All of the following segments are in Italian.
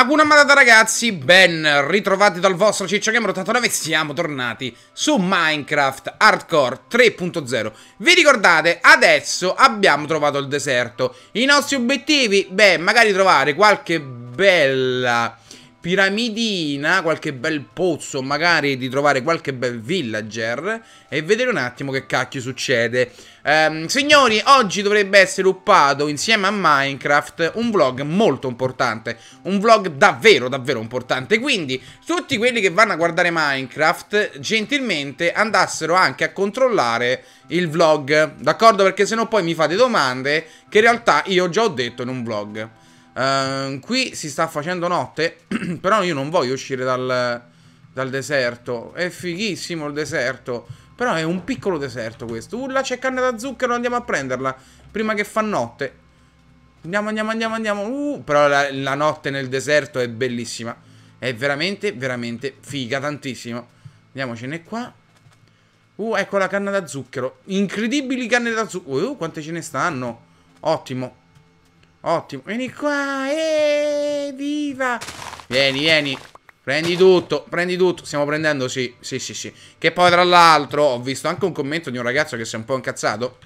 Hakuna Matata ragazzi, ben ritrovati dal vostro Ciccio Gamer 89 siamo tornati su Minecraft Hardcore 3.0 Vi ricordate, adesso abbiamo trovato il deserto I nostri obiettivi? Beh, magari trovare qualche bella piramidina, qualche bel pozzo, magari di trovare qualche bel villager E vedere un attimo che cacchio succede Um, signori, oggi dovrebbe essere uppato insieme a Minecraft un vlog molto importante, un vlog davvero davvero importante, quindi tutti quelli che vanno a guardare Minecraft gentilmente andassero anche a controllare il vlog, d'accordo? Perché se no poi mi fate domande che in realtà io già ho detto in un vlog. Um, qui si sta facendo notte, però io non voglio uscire dal, dal deserto, è fighissimo il deserto. Però è un piccolo deserto questo. Uh, là c'è canna da zucchero, andiamo a prenderla. Prima che fa notte. Andiamo, andiamo, andiamo, andiamo. Uh, però la, la notte nel deserto è bellissima. È veramente, veramente figa, tantissimo. Andiamocene qua. Uh, ecco la canna da zucchero. Incredibili canne da zucchero. Uh, quante ce ne stanno. Ottimo. Ottimo. Vieni qua. Eeeh, viva. Vieni, vieni. Prendi tutto, prendi tutto. Stiamo prendendo, sì, sì, sì, sì. Che poi, tra l'altro, ho visto anche un commento di un ragazzo che si è un po' incazzato.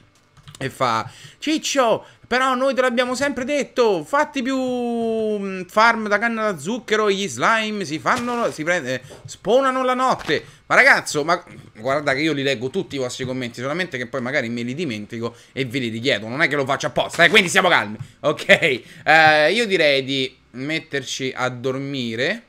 E fa, Ciccio, però noi te l'abbiamo sempre detto, fatti più mm, farm da canna da zucchero, gli slime si fanno, si prende, spawnano la notte. Ma ragazzo, ma guarda che io li leggo tutti i vostri commenti, solamente che poi magari me li dimentico e ve li richiedo, non è che lo faccio apposta, eh, quindi siamo calmi. Ok, eh, io direi di metterci a dormire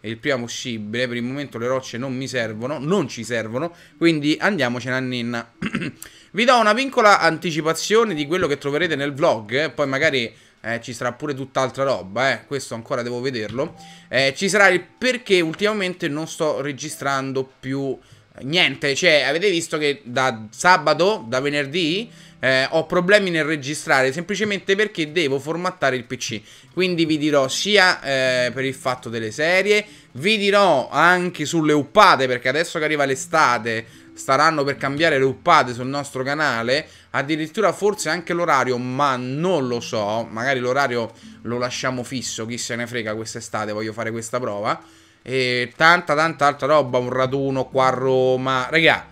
è il prima possibile. Per il momento le rocce non mi servono, non ci servono, quindi andiamocene a ninna. Vi do una piccola anticipazione di quello che troverete nel vlog, eh? poi magari eh, ci sarà pure tutt'altra roba, eh? questo ancora devo vederlo. Eh, ci sarà il perché ultimamente non sto registrando più... Niente, cioè, avete visto che da sabato, da venerdì, eh, ho problemi nel registrare semplicemente perché devo formattare il PC. Quindi vi dirò sia eh, per il fatto delle serie, vi dirò anche sulle uppate perché adesso che arriva l'estate staranno per cambiare le uppate sul nostro canale, addirittura forse anche l'orario, ma non lo so, magari l'orario lo lasciamo fisso, chi se ne frega quest'estate, voglio fare questa prova e tanta tanta altra roba, un raduno qua a Roma, regà,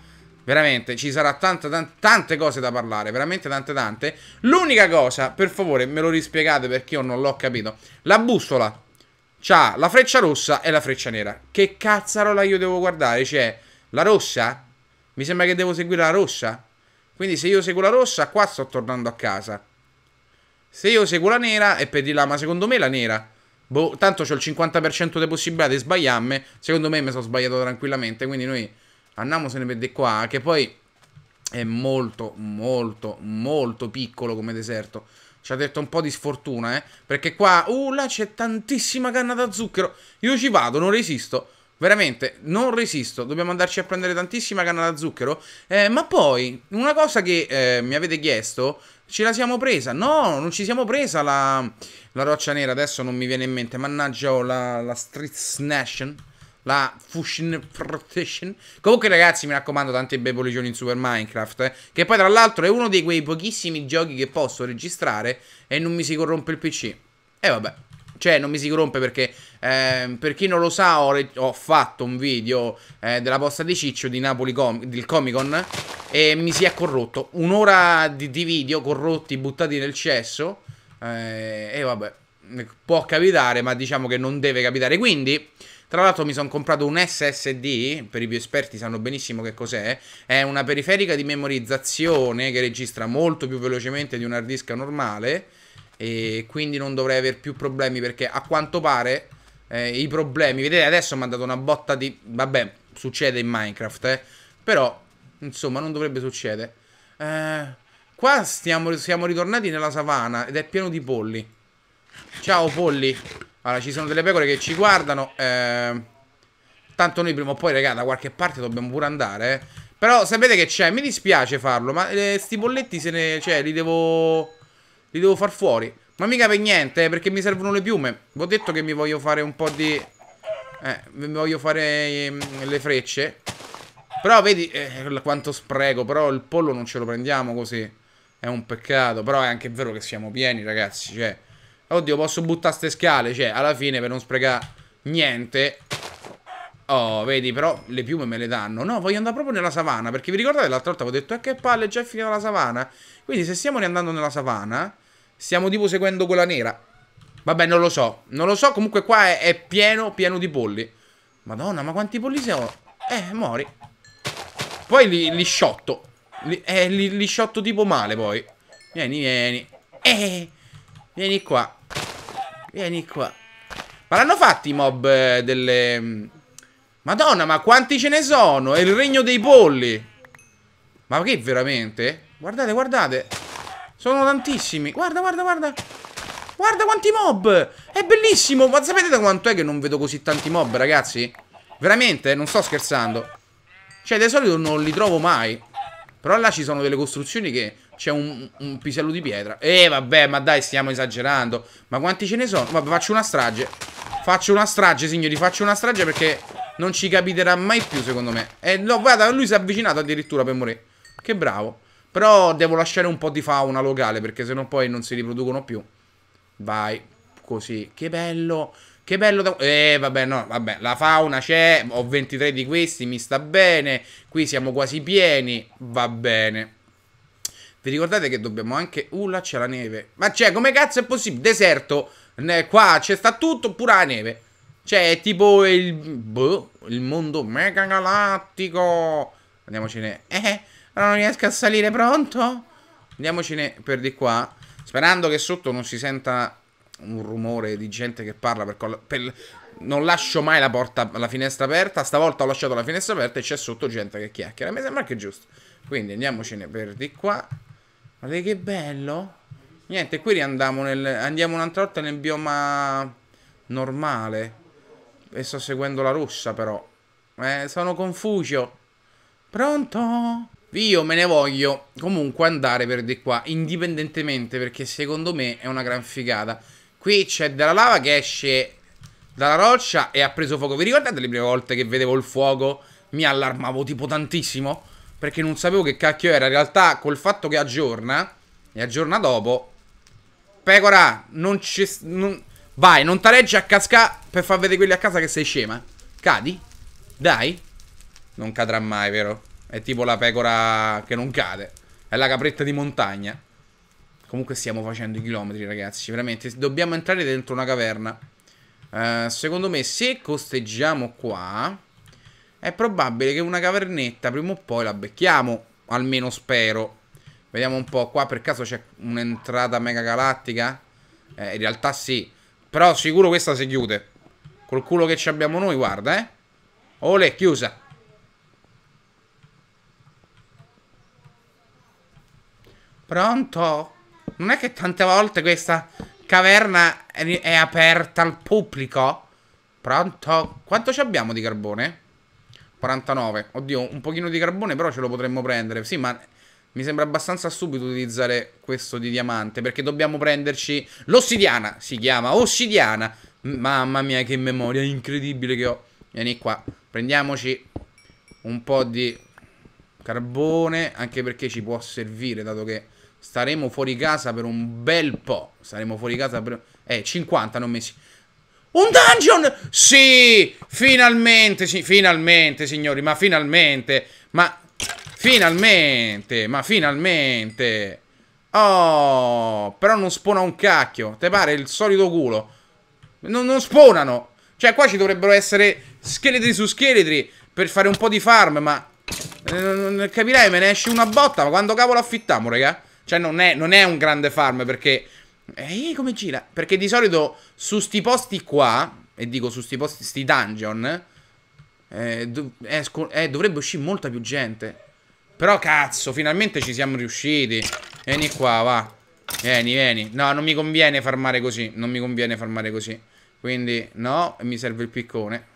veramente ci sarà tante, tante, tante cose da parlare, veramente tante tante. L'unica cosa, per favore, me lo rispiegate perché io non l'ho capito, la bustola c'ha la freccia rossa e la freccia nera, che cazzarola io devo guardare, cioè, la rossa? Mi sembra che devo seguire la rossa? Quindi se io seguo la rossa, qua sto tornando a casa. Se io seguo la nera, è per di là, ma secondo me la nera... Boh, tanto ho il 50% di possibilità di sbagliarmi. Secondo me mi sono sbagliato tranquillamente. Quindi noi andiamo andiamosene per di qua. Che poi è molto, molto, molto piccolo come deserto. Ci ha detto un po' di sfortuna, eh. Perché qua, uh, là c'è tantissima canna da zucchero. Io ci vado, non resisto. Veramente, non resisto. Dobbiamo andarci a prendere tantissima canna da zucchero. Eh, ma poi, una cosa che eh, mi avete chiesto, ce la siamo presa. No, non ci siamo presa la, la roccia nera. Adesso non mi viene in mente. Mannaggia, ho oh, la, la Street Snation. La Fushin Protection. Comunque, ragazzi, mi raccomando, tante bei poligoni in Super Minecraft. Eh, che poi, tra l'altro, è uno di quei pochissimi giochi che posso registrare e non mi si corrompe il PC. E vabbè. Cioè, non mi si rompe perché, eh, per chi non lo sa, ho, ho fatto un video eh, della posta di Ciccio di Napoli Com del Comic Con e mi si è corrotto. Un'ora di, di, video corrotti, buttati nel cesso. Eh, e vabbè, può capitare, ma diciamo che non deve capitare. Quindi, tra l'altro mi sono comprato un SSD, per i più esperti sanno benissimo che cos'è, è una periferica di memorizzazione che registra molto più velocemente di un hard disk normale e quindi non dovrei avere più problemi perché a quanto pare eh, i problemi... Vedete adesso mi ha dato una botta di... Vabbè, succede in Minecraft, eh. Però, insomma, non dovrebbe succedere. Eh, qua stiamo, siamo ritornati nella savana ed è pieno di polli. Ciao polli. Allora, ci sono delle pecore che ci guardano. Eh, tanto noi prima o poi, raga, da qualche parte dobbiamo pure andare. Eh. Però sapete che c'è? Mi dispiace farlo, ma eh, polletti se ne... Cioè, li devo... Li devo far fuori. Ma mica per niente, eh, perché mi servono le piume. Vi ho detto che mi voglio fare un po' di... Eh, mi voglio fare ehm, le frecce. Però vedi eh, quanto spreco. Però il pollo non ce lo prendiamo così. È un peccato. Però è anche vero che siamo pieni, ragazzi. Cioè, oddio, posso buttare ste scale. Cioè, alla fine per non sprecare niente. Oh, vedi, però le piume me le danno. No, voglio andare proprio nella savana, perché vi ricordate l'altra volta avevo detto, eh, che palle, è già finita la savana. Quindi se stiamo riandando nella savana, stiamo tipo seguendo quella nera. Vabbè, non lo so, non lo so, comunque qua è, è pieno, pieno di polli. Madonna, ma quanti polli siamo? Eh, mori. Poi li, li sciotto. Li, eh, li, li sciotto tipo male, poi. Vieni, vieni. Eh, vieni qua. Vieni qua. Ma l'hanno fatti i mob eh, delle mm, Madonna, ma quanti ce ne sono? È il regno dei polli. Ma che veramente? Guardate, guardate. Sono tantissimi. Guarda, guarda, guarda. Guarda quanti mob. È bellissimo. Ma sapete da quanto è che non vedo così tanti mob, ragazzi? Veramente, non sto scherzando. Cioè, di solito non li trovo mai. Però là ci sono delle costruzioni che c'è un, un, pisello di pietra. Eh, vabbè, ma dai, stiamo esagerando. Ma quanti ce ne sono? Vabbè, faccio una strage. Faccio una strage, signori, faccio una strage perché non ci capiterà mai più, secondo me. E eh, no, guarda, lui si è avvicinato addirittura per morire. Che bravo. Però devo lasciare un po' di fauna locale, perché sennò poi non si riproducono più. Vai, così. Che bello. Che bello da... Eh, vabbè, no, vabbè, la fauna c'è, ho 23 di questi, mi sta bene, qui siamo quasi pieni, va bene. Vi ricordate che dobbiamo anche... Uh, là c'è la neve. Ma c'è, cioè, come cazzo è possibile? Deserto, qua c'è sta tutto, pure la neve. Cioè, è tipo il... Boh, il mondo mega galattico. Andiamocene. Eh, non riesco a salire, pronto? Andiamocene per di qua. Sperando che sotto non si senta un rumore di gente che parla per... per non lascio mai la, porta, la finestra aperta. Stavolta ho lasciato la finestra aperta e c'è sotto gente che chiacchiera. Mi sembra che è giusto. Quindi andiamocene per di qua. Guardate che bello. Niente, qui nel, andiamo un'altra volta nel bioma normale. E sto seguendo la russa, però. Eh, sono confuso. Pronto? Io me ne voglio comunque andare per di qua, indipendentemente, perché secondo me è una gran figata. Qui c'è della lava che esce dalla roccia e ha preso fuoco. Vi ricordate le prime volte che vedevo il fuoco? Mi allarmavo tipo tantissimo, perché non sapevo che cacchio era. In realtà, col fatto che aggiorna, e aggiorna dopo... Pecora, non ci... Non Vai, non tareggi a casca per far vedere quelli a casa che sei scema. Cadi? Dai. Non cadrà mai, vero? È tipo la pecora che non cade. È la capretta di montagna. Comunque stiamo facendo i chilometri, ragazzi. Veramente, dobbiamo entrare dentro una caverna. Uh, secondo me, se costeggiamo qua... È probabile che una cavernetta prima o poi la becchiamo. Almeno spero. Vediamo un po'. Qua per caso c'è un'entrata mega galattica? Eh, in realtà sì. Però sicuro questa si chiude. Col culo che ci abbiamo noi, guarda, eh. Ole, chiusa. Pronto? Non è che tante volte questa caverna è, aperta al pubblico? Pronto? Quanto ci abbiamo di carbone? 49. Oddio, un pochino di carbone però ce lo potremmo prendere. Sì, ma mi sembra abbastanza stupido utilizzare questo di diamante, perché dobbiamo prenderci... L'ossidiana, si chiama, ossidiana! Mamma mia, che memoria incredibile che ho. Vieni qua, prendiamoci un po' di carbone, anche perché ci può servire, dato che staremo fuori casa per un bel po'. Staremo fuori casa per... Eh, 50, non messi... Un dungeon! Sì! Finalmente, sì, finalmente, signori, ma finalmente! Ma Finalmente, ma finalmente. Oh, però non spona un cacchio. Te pare il solito culo. Non, non spawnano. Cioè, qua ci dovrebbero essere scheletri su scheletri per fare un po' di farm, ma... Eh, capirai, me ne esce una botta, ma quando cavolo affittiamo, raga? Cioè, non è, non è un grande farm, perché... Ehi, eh, come gira? Perché di solito su sti posti qua, e dico su sti posti, sti dungeon, eh, dov eh, dovrebbe uscire molta più gente. Però cazzo, finalmente ci siamo riusciti. Vieni qua, va. Vieni, vieni. No, non mi conviene farmare così. Non mi conviene farmare così. Quindi, no, mi serve il piccone.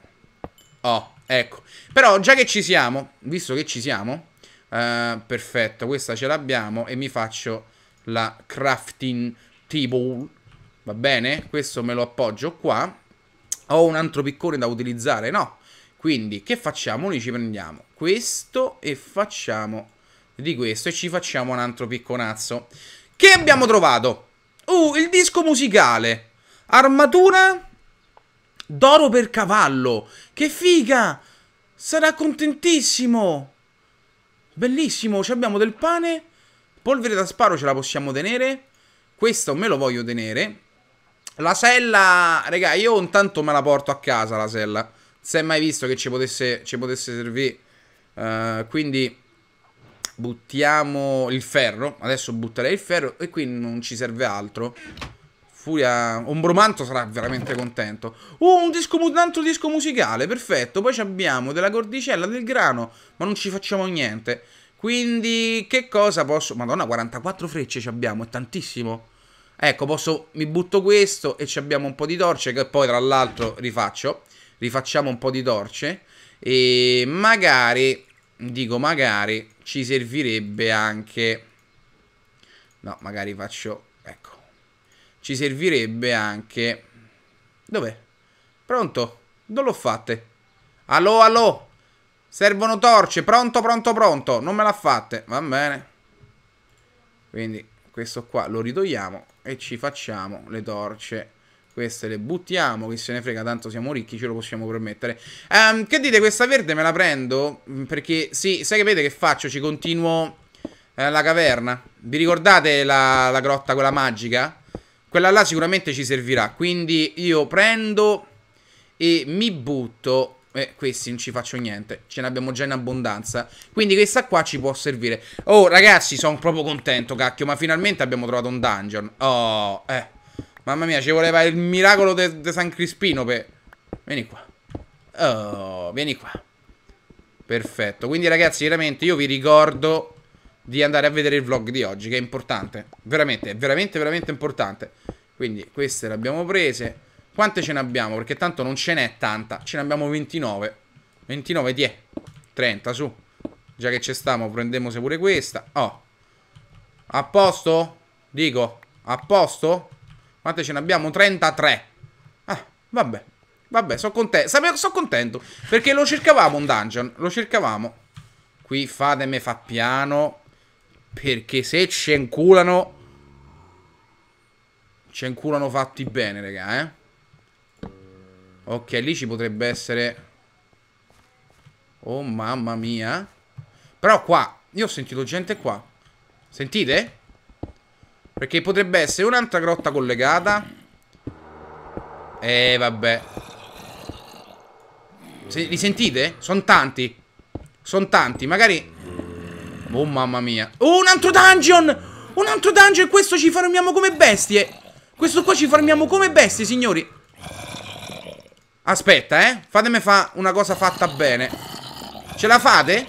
Oh, ecco. Però, già che ci siamo, visto che ci siamo, eh, perfetto, questa ce l'abbiamo e mi faccio la crafting table. Va bene? Questo me lo appoggio qua. Ho un altro piccone da utilizzare? No. Quindi che facciamo? Noi ci prendiamo questo e facciamo di questo e ci facciamo un altro picconazzo. Che abbiamo trovato? Uh, il disco musicale. Armatura d'oro per cavallo. Che figa! Sarà contentissimo. Bellissimo, ci abbiamo del pane. Polvere da sparo ce la possiamo tenere. Questo me lo voglio tenere. La sella, raga, io intanto me la porto a casa la sella si è mai visto che ci potesse, ci potesse servire. Uh, quindi buttiamo il ferro. Adesso butterei il ferro e qui non ci serve altro. Furia... Ombromanto sarà veramente contento. Uh, un, disco, un altro disco musicale, perfetto. Poi abbiamo della cordicella, del grano, ma non ci facciamo niente. Quindi che cosa posso... Madonna, 44 frecce ci abbiamo, è tantissimo. Ecco, posso... mi butto questo e ci abbiamo un po' di torce che poi tra l'altro rifaccio rifacciamo un po' di torce e magari, dico magari, ci servirebbe anche... No, magari faccio... Ecco. Ci servirebbe anche... Dov'è? Pronto? Non l'ho fatte. Allo, allo! Servono torce, pronto, pronto, pronto. Non me l'ha fatte, va bene. Quindi questo qua lo ridogliamo e ci facciamo le torce queste le buttiamo, chi se ne frega, tanto siamo ricchi, ce lo possiamo permettere. Um, che dite, questa verde me la prendo? Mm, perché, sì, sai che vedete che faccio? Ci continuo eh, la caverna. Vi ricordate la, la grotta, quella magica? Quella là sicuramente ci servirà. Quindi io prendo e mi butto eh, questi non ci faccio niente. Ce ne abbiamo già in abbondanza. Quindi questa qua ci può servire. Oh, ragazzi, sono proprio contento, cacchio. Ma finalmente abbiamo trovato un dungeon. Oh, eh. Mamma mia, ci voleva il miracolo di San Crispino per... Vieni qua. Oh, vieni qua. Perfetto. Quindi ragazzi, veramente io vi ricordo di andare a vedere il vlog di oggi, che è importante. Veramente, è veramente, veramente importante. Quindi queste le abbiamo prese. Quante ce ne abbiamo? Perché tanto non ce n'è tanta. Ce ne abbiamo 29. 29 ti 30, su. Già che ci stiamo, prendiamo pure questa. Oh. A posto? Dico, a posto? Guardate, ce ne abbiamo? 33. Ah, vabbè. Vabbè, sono contento. Sono contento. Perché lo cercavamo un dungeon. Lo cercavamo. Qui fatemi fa piano. Perché se ci inculano... Ci inculano fatti bene, raga, eh. Ok, lì ci potrebbe essere... Oh, mamma mia. Però qua... Io ho sentito gente qua. Sentite? Sentite? Perché potrebbe essere un'altra grotta collegata. Eh, vabbè. Se, li sentite? Sono tanti. Sono tanti. Magari... Oh, mamma mia. Oh, un altro dungeon! Un altro dungeon e questo ci farmiamo come bestie. Questo qua ci farmiamo come bestie, signori. Aspetta, eh. Fatemi fa una cosa fatta bene. Ce la fate?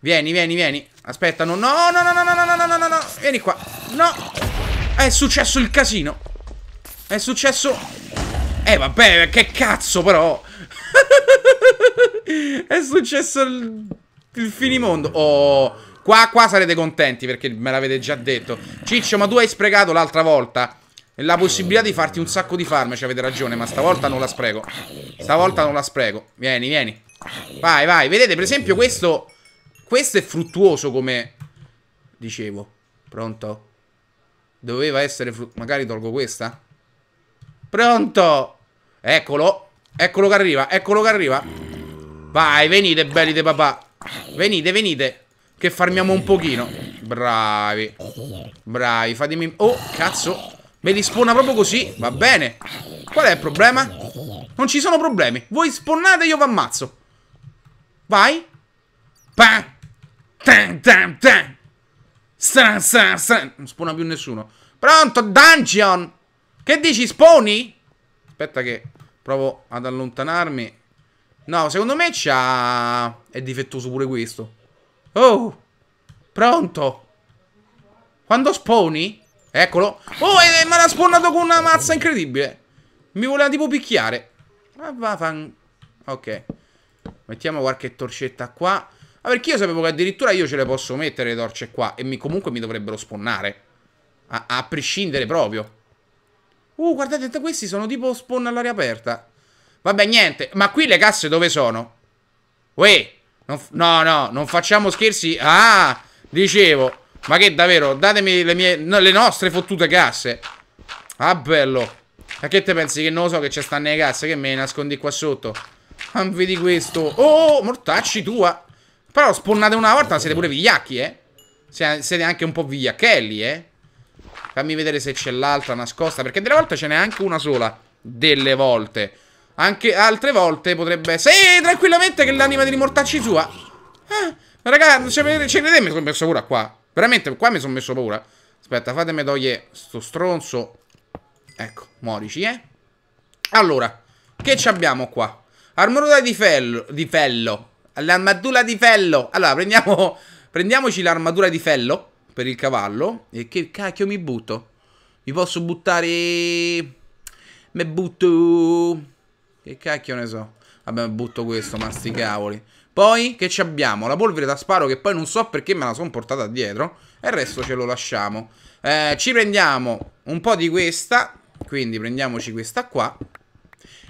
Vieni, vieni, vieni. Aspetta, no, no, no, no, no, no, no, no, no, no, vieni qua. No. È successo il casino. È successo... Eh, vabbè, che cazzo, però. è successo il... il finimondo. Oh, qua, qua sarete contenti, perché me l'avete già detto. Ciccio, ma tu hai sprecato l'altra volta la possibilità di farti un sacco di farmaci, avete ragione, ma stavolta non la spreco. Stavolta non la spreco. Vieni, vieni. Vai, vai. Vedete, per esempio, questo questo è fruttuoso come... Dicevo. Pronto? Doveva essere fruttuoso. Magari tolgo questa? Pronto! Eccolo! Eccolo che arriva, eccolo che arriva. Vai, venite belli di papà. Venite, venite. Che farmiamo un pochino. Bravi. Bravi, fatemi... Oh, cazzo. Me li spona proprio così, va bene. Qual è il problema? Non ci sono problemi. Voi spawnate, io vi ammazzo. Vai. Pam. Tan, tan, tan. San, san, san. Non spona più nessuno. Pronto, dungeon! Che dici, sponi? Aspetta che provo ad allontanarmi. No, secondo me c'ha... È difettoso pure questo. Oh! Pronto! Quando sponi? Eccolo. Oh, e eh, me l'ha spawnato con una mazza incredibile. Mi voleva tipo picchiare. Ah, va, fan... Ok. Mettiamo qualche torcetta qua. Ma perché io sapevo che addirittura io ce le posso mettere le torce qua e mi, comunque mi dovrebbero spawnare. A, a prescindere proprio. Uh, guardate, questi sono tipo spawn all'aria aperta. Vabbè, niente. Ma qui le casse dove sono? Uè. no, no, non facciamo scherzi. Ah, dicevo. Ma che davvero, datemi le, mie, no, le nostre fottute casse. Ah, bello. Ma che te pensi che non lo so che ci stanno le casse? Che me ne nascondi qua sotto? Non ah, vedi questo. Oh, oh, oh mortacci tua. Però spawnate una volta, siete pure vigliacchi, eh. Siete anche un po' vigliacchelli, eh. Fammi vedere se c'è l'altra nascosta. Perché delle volte ce n'è anche una sola. Delle volte. Anche altre volte potrebbe... Sì, tranquillamente che l'anima di rimortacci sua. Ah, raga, ci credete? Mi sono messo paura qua. Veramente, qua mi sono messo paura. Aspetta, fatemi togliere sto stronzo. Ecco, morici, eh. Allora, che ci abbiamo qua? Armatura di fello, di fello. L'armatura di fello. Allora, prendiamo, prendiamoci l'armatura di fello per il cavallo. E che cacchio mi butto? Mi posso buttare... Me butto... Che cacchio ne so. Vabbè, butto questo, ma sti cavoli. Poi, che ci abbiamo? La polvere da sparo che poi non so perché me la sono portata dietro. E il resto ce lo lasciamo. Eh, ci prendiamo un po' di questa. Quindi prendiamoci questa qua.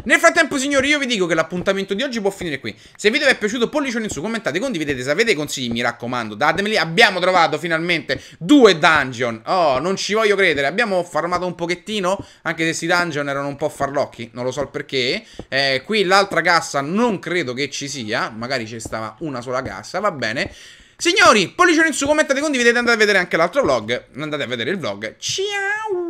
Nel frattempo, signori, io vi dico che l'appuntamento di oggi può finire qui. Se il video vi è piaciuto, pollicione in su, commentate, condividete. Se avete consigli, mi raccomando, datemeli. Abbiamo trovato finalmente due dungeon. Oh, non ci voglio credere. Abbiamo farmato un pochettino, anche se questi dungeon erano un po' farlocchi. Non lo so il perché. Eh, qui l'altra cassa non credo che ci sia. Magari ci stava una sola cassa, va bene. Signori, pollicione in su, commentate, condividete, andate a vedere anche l'altro vlog. Andate a vedere il vlog. Ciao!